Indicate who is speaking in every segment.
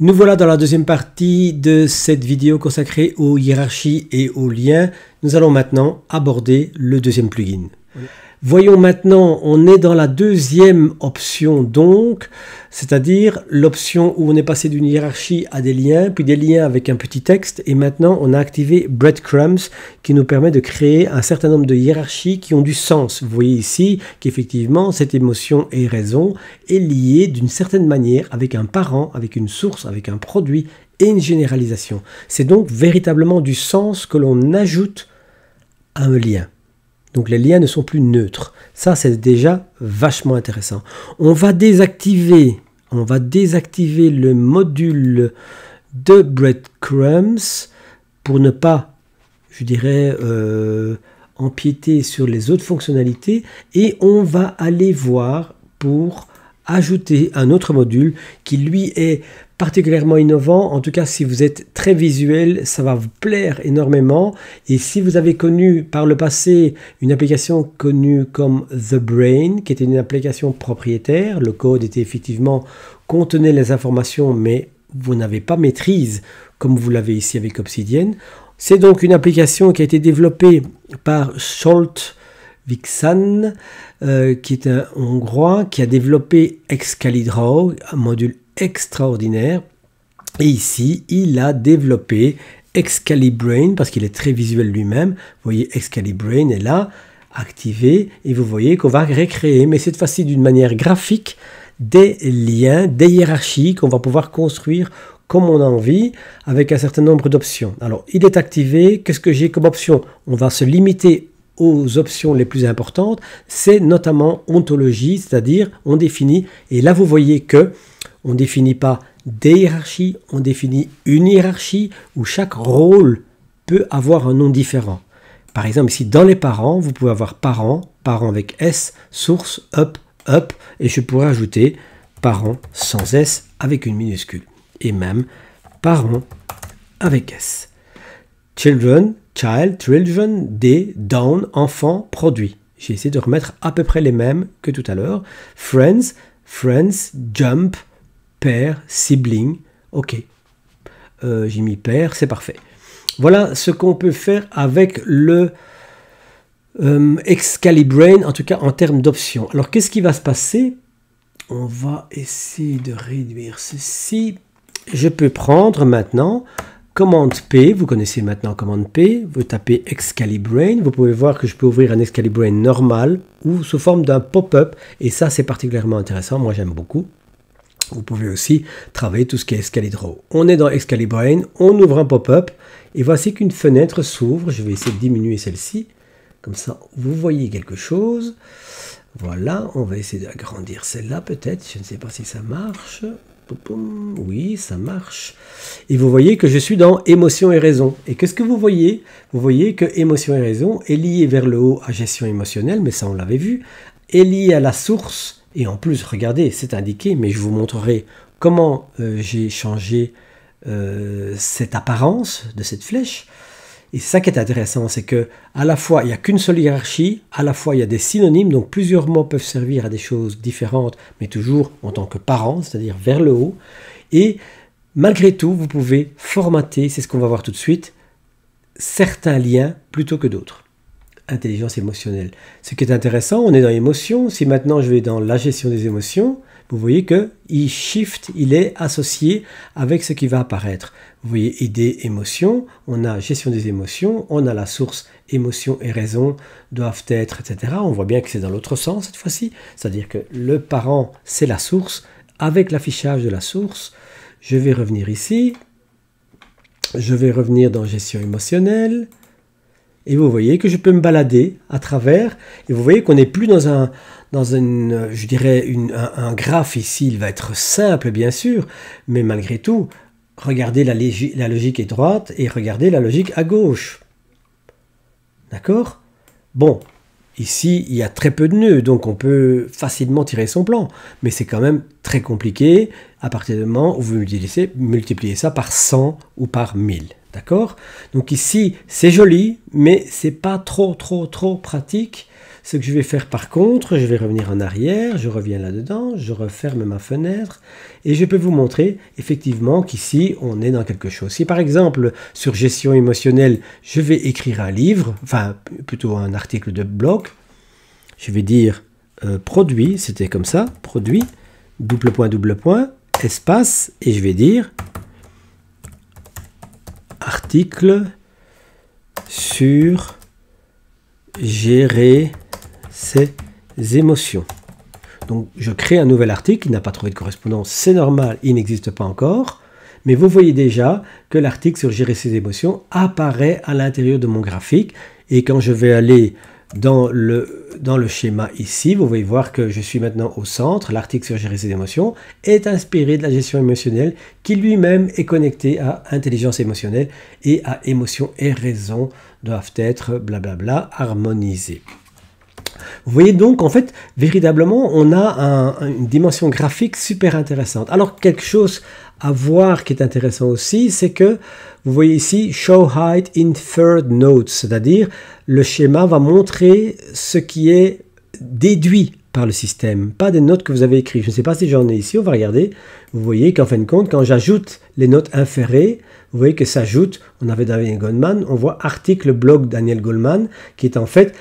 Speaker 1: Nous voilà dans la deuxième partie de cette vidéo consacrée aux hiérarchies et aux liens. Nous allons maintenant aborder le deuxième plugin. Voyons maintenant, on est dans la deuxième option donc, c'est-à-dire l'option où on est passé d'une hiérarchie à des liens, puis des liens avec un petit texte, et maintenant on a activé breadcrumbs qui nous permet de créer un certain nombre de hiérarchies qui ont du sens. Vous voyez ici qu'effectivement cette émotion et raison est liée d'une certaine manière avec un parent, avec une source, avec un produit et une généralisation. C'est donc véritablement du sens que l'on ajoute à un lien. Donc les liens ne sont plus neutres. Ça, c'est déjà vachement intéressant. On va désactiver, on va désactiver le module de breadcrumbs pour ne pas, je dirais, euh, empiéter sur les autres fonctionnalités. Et on va aller voir pour ajouter un autre module qui lui est particulièrement innovant. En tout cas, si vous êtes très visuel, ça va vous plaire énormément. Et si vous avez connu par le passé une application connue comme The Brain, qui était une application propriétaire, le code était effectivement contenait les informations, mais vous n'avez pas maîtrise comme vous l'avez ici avec Obsidian. C'est donc une application qui a été développée par Scholt Vixan, euh, qui est un Hongrois, qui a développé Excalidraw, un module extraordinaire. Et ici, il a développé Excalibrain, parce qu'il est très visuel lui-même. Vous voyez, Excalibrain est là, activé, et vous voyez qu'on va recréer, mais cette fois-ci d'une manière graphique, des liens, des hiérarchies qu'on va pouvoir construire comme on a envie, avec un certain nombre d'options. Alors, il est activé, qu'est-ce que j'ai comme option On va se limiter aux options les plus importantes, c'est notamment ontologie, c'est-à-dire on définit, et là vous voyez que on ne définit pas des hiérarchies, on définit une hiérarchie où chaque rôle peut avoir un nom différent. Par exemple, ici dans les parents, vous pouvez avoir parents, parents avec S, source, up, up, et je pourrais ajouter parents sans S avec une minuscule, et même parents avec S. Children, child, children, des, down, enfant, produit. J'ai essayé de remettre à peu près les mêmes que tout à l'heure. Friends, friends, jump, père, sibling, ok. Euh, j'ai mis père, c'est parfait. Voilà ce qu'on peut faire avec le euh, Excalibrain, en tout cas en termes d'options. Alors qu'est-ce qui va se passer On va essayer de réduire ceci. Je peux prendre maintenant commande P, vous connaissez maintenant commande P, vous tapez Excalibrain, vous pouvez voir que je peux ouvrir un Excalibrain normal ou sous forme d'un pop-up, et ça c'est particulièrement intéressant, moi j'aime beaucoup. Vous pouvez aussi travailler tout ce qui est Excalibro. On est dans Excalibrain, on ouvre un pop-up et voici qu'une fenêtre s'ouvre. Je vais essayer de diminuer celle-ci. Comme ça, vous voyez quelque chose. Voilà, on va essayer d'agrandir celle-là peut-être. Je ne sais pas si ça marche. Oui, ça marche. Et vous voyez que je suis dans émotion et raison. Et qu'est-ce que vous voyez Vous voyez que émotion et raison est liée vers le haut à gestion émotionnelle, mais ça on l'avait vu, est liée à la source et en plus, regardez, c'est indiqué, mais je vous montrerai comment euh, j'ai changé euh, cette apparence de cette flèche. Et ça qui est intéressant, c'est que à la fois il n'y a qu'une seule hiérarchie, à la fois il y a des synonymes, donc plusieurs mots peuvent servir à des choses différentes, mais toujours en tant que parent, c'est-à-dire vers le haut. Et malgré tout, vous pouvez formater, c'est ce qu'on va voir tout de suite, certains liens plutôt que d'autres intelligence émotionnelle. Ce qui est intéressant, on est dans l'émotion. Si maintenant je vais dans la gestion des émotions, vous voyez que il shift, il est associé avec ce qui va apparaître. Vous voyez idée, émotion, on a gestion des émotions, on a la source émotion et raison doivent être, etc. On voit bien que c'est dans l'autre sens cette fois-ci, c'est-à-dire que le parent, c'est la source, avec l'affichage de la source, je vais revenir ici, je vais revenir dans gestion émotionnelle, et vous voyez que je peux me balader à travers. Et vous voyez qu'on n'est plus dans un, dans une, je dirais, un, graphe ici. Il va être simple, bien sûr, mais malgré tout, regardez la, logique est droite, et regardez la logique à gauche. D'accord Bon, Ici, il y a très peu de nœuds, donc on peut facilement tirer son plan. Mais c'est quand même très compliqué à partir du moment où vous multipliez ça par 100 ou par 1000. D'accord Donc ici, c'est joli, mais c'est pas trop, trop, trop pratique. Ce que je vais faire par contre, je vais revenir en arrière, je reviens là-dedans, je referme ma fenêtre et je peux vous montrer effectivement qu'ici, on est dans quelque chose. Si par exemple, sur gestion émotionnelle, je vais écrire un livre, enfin plutôt un article de blog, je vais dire euh, produit, c'était comme ça, produit, double point, double point, espace, et je vais dire article sur gérer ses émotions. Donc je crée un nouvel article il n'a pas trouvé de correspondance, c'est normal, il n'existe pas encore, mais vous voyez déjà que l'article sur gérer ses émotions apparaît à l'intérieur de mon graphique et quand je vais aller dans le, schéma ici, vous voyez voir que je suis maintenant au centre. L'article sur gérer ses émotions est inspiré de la gestion émotionnelle qui lui-même est connecté à intelligence émotionnelle et à émotion et raison doivent être blablabla harmonisées. Vous voyez donc, en fait, véritablement, on a une dimension graphique super intéressante. Alors, quelque chose à voir qui est intéressant aussi, c'est que vous voyez ici Show Height Inferred Notes, c'est-à-dire le schéma va montrer ce qui est déduit par le système, pas des notes que vous avez écrites. Je ne sais pas si j'en ai ici, on va regarder. Vous voyez qu'en fin de compte, quand j'ajoute les notes inférées, vous voyez que s'ajoute, on avait Daniel Goldman, on voit article blog Daniel Goldman, qui est en fait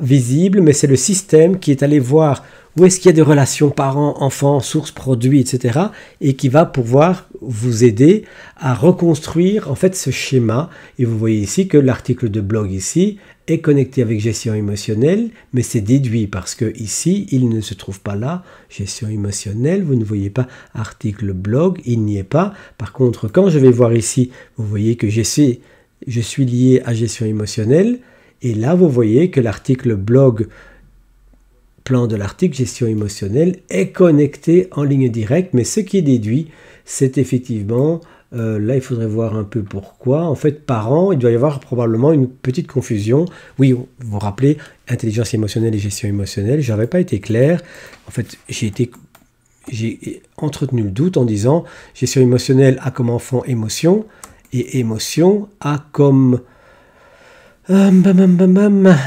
Speaker 1: visible, mais c'est le système qui est allé voir où est-ce qu'il y a des relations parents-enfants, sources, produits, etc. et qui va pouvoir vous aider à reconstruire en fait ce schéma. Et vous voyez ici que l'article de blog ici est connecté avec gestion émotionnelle, mais c'est déduit parce que ici il ne se trouve pas là. Gestion émotionnelle, vous ne voyez pas article blog, il n'y est pas. Par contre, quand je vais voir ici, vous voyez que j'ai je suis lié à gestion émotionnelle. Et là, vous voyez que l'article blog, plan de l'article gestion émotionnelle, est connecté en ligne directe, mais ce qui est déduit, c'est effectivement, euh, là il faudrait voir un peu pourquoi, en fait par an, il doit y avoir probablement une petite confusion. Oui, vous vous rappelez, intelligence émotionnelle et gestion émotionnelle, je n'avais pas été clair, en fait j'ai été j'ai entretenu le doute en disant gestion émotionnelle a comme enfant émotion et émotion a comme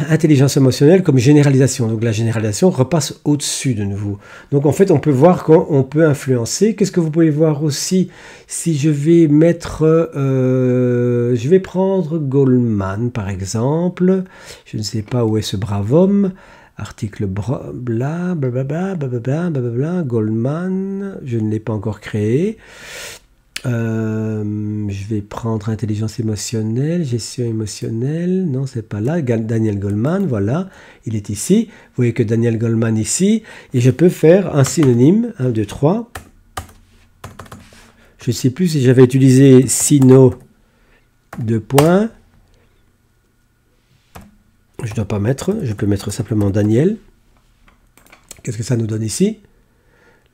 Speaker 1: intelligence émotionnelle comme généralisation. Donc la généralisation repasse au-dessus de nouveau. Donc en fait, on peut voir qu'on peut influencer. Qu'est-ce que vous pouvez voir aussi Si je vais mettre, je vais prendre Goldman par exemple. Je ne sais pas où est ce brave homme. Article bla bla bla bla bla bla bla Goldman. Je ne l'ai pas encore créé. Euh, je vais prendre intelligence émotionnelle, gestion émotionnelle. Non, c'est pas là. Daniel Goldman, voilà, il est ici. Vous voyez que Daniel Goldman ici. Et je peux faire un synonyme, 1, 2, 3. Je ne sais plus si j'avais utilisé sino, De points. Je ne dois pas mettre, je peux mettre simplement Daniel. Qu'est-ce que ça nous donne ici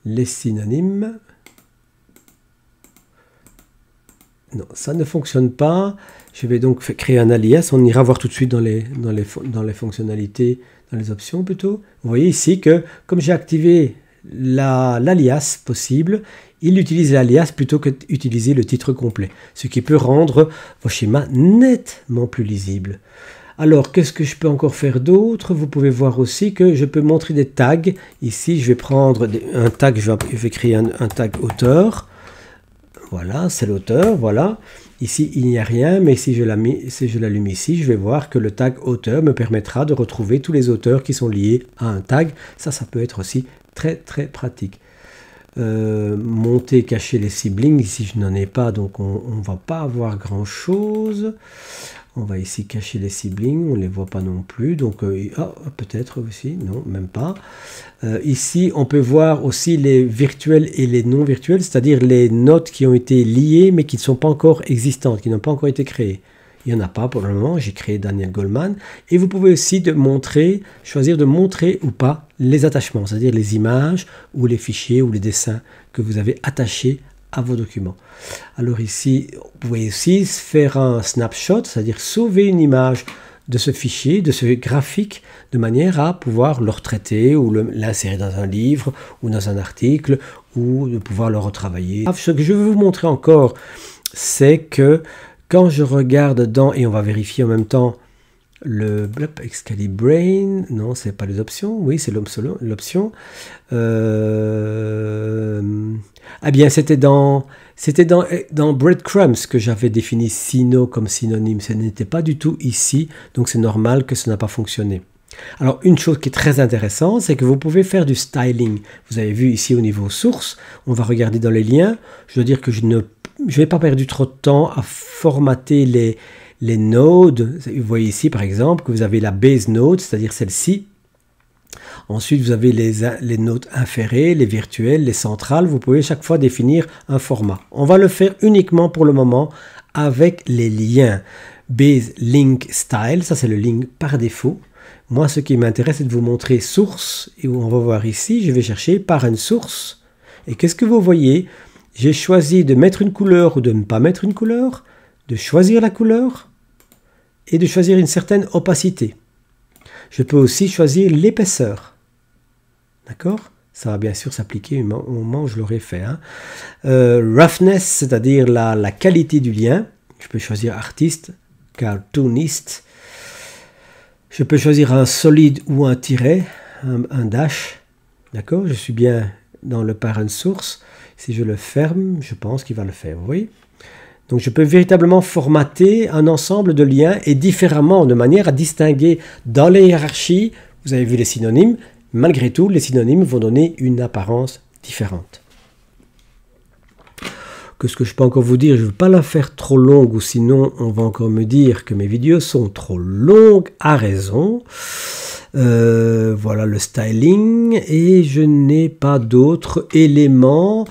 Speaker 1: Les synonymes. Non, ça ne fonctionne pas. Je vais donc créer un alias. On ira voir tout de suite dans les, dans les, fonctionnalités, dans les options plutôt. Vous voyez ici que comme j'ai activé l'alias possible, il utilise l'alias plutôt que d'utiliser le titre complet, ce qui peut rendre vos schémas nettement plus lisibles. Alors, qu'est-ce que je peux encore faire d'autre Vous pouvez voir aussi que je peux montrer des tags. Ici, je vais prendre un tag, je vais, créer un tag auteur. Voilà, c'est l'auteur, voilà. Ici, il n'y a rien, mais si je l'allume si ici, je vais voir que le tag auteur me permettra de retrouver tous les auteurs qui sont liés à un tag. Ça, ça peut être aussi très très pratique. Euh, monter, cacher les siblings, ici je n'en ai pas, donc on ne va pas avoir grand-chose. On va ici cacher les siblings, on ne les voit pas non plus. Donc, euh, ah, peut-être aussi, non, même pas. Euh, ici, on peut voir aussi les virtuels et les non virtuels, c'est-à-dire les notes qui ont été liées mais qui ne sont pas encore existantes, qui n'ont pas encore été créées. Il n'y en a pas pour le moment, j'ai créé Daniel Goldman. Et vous pouvez aussi de montrer, choisir de montrer ou pas les attachements, c'est-à-dire les images ou les fichiers ou les dessins que vous avez attachés à vos documents. Alors ici, vous pouvez aussi faire un snapshot, c'est-à-dire sauver une image de ce fichier, de ce graphique, de manière à pouvoir le retraiter ou l'insérer dans un livre ou dans un article ou de pouvoir le retravailler. Ah, ce que je veux vous montrer encore, c'est que quand je regarde dans, et on va vérifier en même temps le blop Excalibrain, non, c'est pas les options, oui, c'est l'option. Euh... Ah bien, c'était dans, c'était dans, dans Breadcrumbs que j'avais défini Sino comme synonyme, ce n'était pas du tout ici, donc c'est normal que ça n'a pas fonctionné. Alors une chose qui est très intéressante, c'est que vous pouvez faire du styling. Vous avez vu ici au niveau source, on va regarder dans les liens, je dois dire que je ne je vais pas perdu trop de temps à formater les, les nodes. Vous voyez ici par exemple que vous avez la base node, c'est-à-dire celle-ci. Ensuite, vous avez les, les inférées, les virtuelles, les centrales. Vous pouvez chaque fois définir un format. On va le faire uniquement pour le moment avec les liens. Base Link Style, ça c'est le link par défaut. Moi, ce qui m'intéresse, c'est de vous montrer source. Et on va voir ici, je vais chercher par une source. Et qu'est-ce que vous voyez J'ai choisi de mettre une couleur ou de ne pas mettre une couleur, de choisir la couleur, et de choisir une certaine opacité. Je peux aussi choisir l'épaisseur. D'accord Ça va bien sûr s'appliquer au moment où je l'aurai fait. Hein. Euh, roughness, c'est-à-dire la, qualité du lien. Je peux choisir artiste, cartooniste. Je peux choisir un solide ou un tiret, un, dash. D'accord Je suis bien dans le parent source. Si je le ferme, je pense qu'il va le faire. Vous donc je peux véritablement formater un ensemble de liens et différemment, de manière à distinguer dans les hiérarchies, vous avez vu les synonymes, malgré tout, les synonymes vont donner une apparence différente. Que ce que je peux encore vous dire, je ne veux pas la faire trop longue ou sinon on va encore me dire que mes vidéos sont trop longues à raison. Euh, voilà le styling et je n'ai pas d'autres éléments.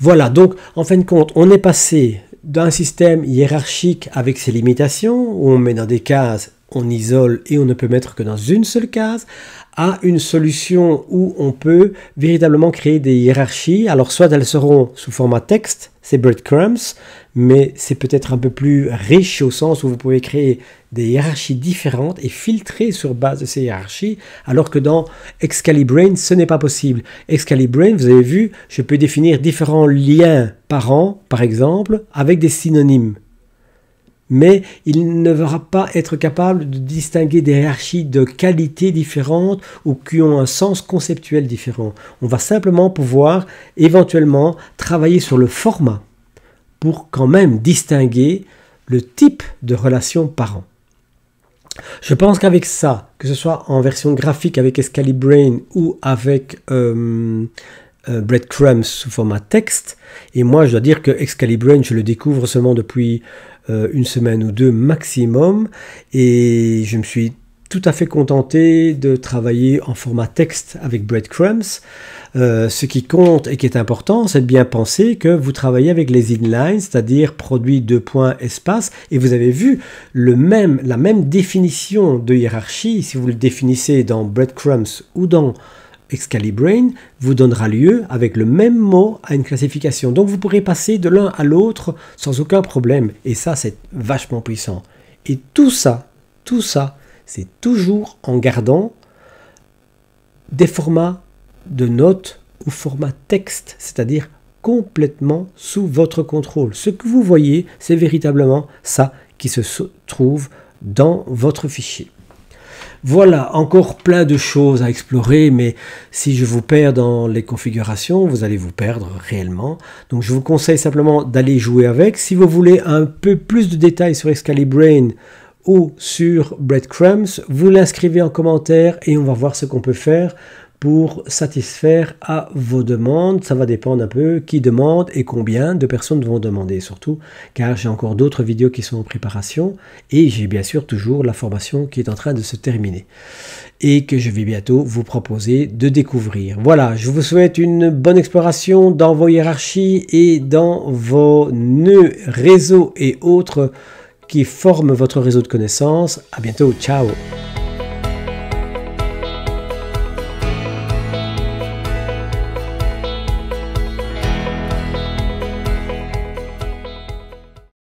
Speaker 1: Voilà, donc en fin de compte, on est passé d'un système hiérarchique avec ses limitations, où on met dans des cases on isole et on ne peut mettre que dans une seule case, à une solution où on peut véritablement créer des hiérarchies. Alors soit elles seront sous format texte, c'est breadcrumbs, mais c'est peut-être un peu plus riche au sens où vous pouvez créer des hiérarchies différentes et filtrer sur base de ces hiérarchies, alors que dans Excalibrain, ce n'est pas possible. Excalibrain, vous avez vu, je peux définir différents liens par an, par exemple, avec des synonymes mais il ne va pas être capable de distinguer des hiérarchies de qualité différentes ou qui ont un sens conceptuel différent. On va simplement pouvoir éventuellement travailler sur le format pour quand même distinguer le type de relation parent. Je pense qu'avec ça, que ce soit en version graphique avec Escalibrain ou avec euh, euh, breadcrumbs sous format texte. Et moi, je dois dire que Excalibrun, je le découvre seulement depuis euh, une semaine ou deux maximum. Et je me suis tout à fait contenté de travailler en format texte avec breadcrumbs. Euh, ce qui compte et qui est important, c'est de bien penser que vous travaillez avec les inlines, c'est-à-dire produit de points espace, et vous avez vu même, la même définition de hiérarchie, si vous le définissez dans breadcrumbs ou dans Excalibrain vous donnera lieu avec le même mot à une classification. Donc vous pourrez passer de l'un à l'autre sans aucun problème. Et ça, c'est vachement puissant. Et tout ça, tout ça, c'est toujours en gardant des formats de notes ou formats texte, c'est-à-dire complètement sous votre contrôle. Ce que vous voyez, c'est véritablement ça qui se trouve dans votre fichier. Voilà, encore plein de choses à explorer, mais si je vous perds dans les configurations, vous allez vous perdre réellement. Donc je vous conseille simplement d'aller jouer avec. Si vous voulez un peu plus de détails sur Excalibrain ou sur Breadcrumbs, vous l'inscrivez en commentaire et on va voir ce qu'on peut faire pour satisfaire à vos demandes. Ça va dépendre un peu qui demande et combien de personnes vont demander surtout, car j'ai encore d'autres vidéos qui sont en préparation et j'ai bien sûr toujours la formation qui est en train de se terminer et que je vais bientôt vous proposer de découvrir. Voilà, je vous souhaite une bonne exploration dans vos hiérarchies et dans vos nœuds, réseaux et autres qui forment votre réseau de connaissances. À bientôt, ciao